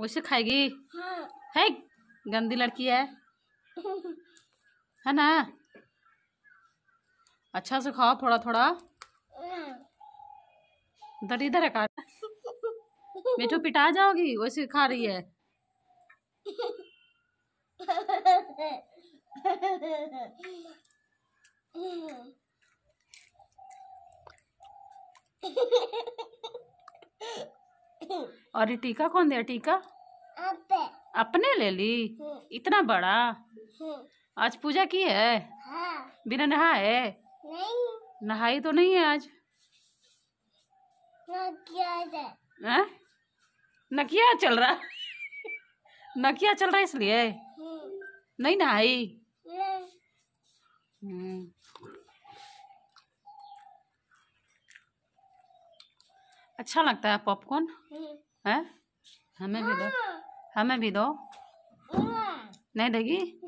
वैसे खाएगी है गंदी लड़की है है ना अच्छा से खाओ थोड़ा थोड़ा इधर इधर है कार बेटो पिटा जाओगी वैसे खा रही है और ये टीका कौन दिया टीका अपने ले ली हम्म। इतना बड़ा हम्म। आज पूजा की है हाँ। बिना है नहीं नहाई तो नहीं है आज नकिया चल रहा नकिया चल रहा इसलिए हम्म। नहीं नहाई नहीं। अच्छा लगता है पॉपकॉर्न हम्म। है हमें भी दो हाँ। हमें भी दो हाँ। नहीं देगी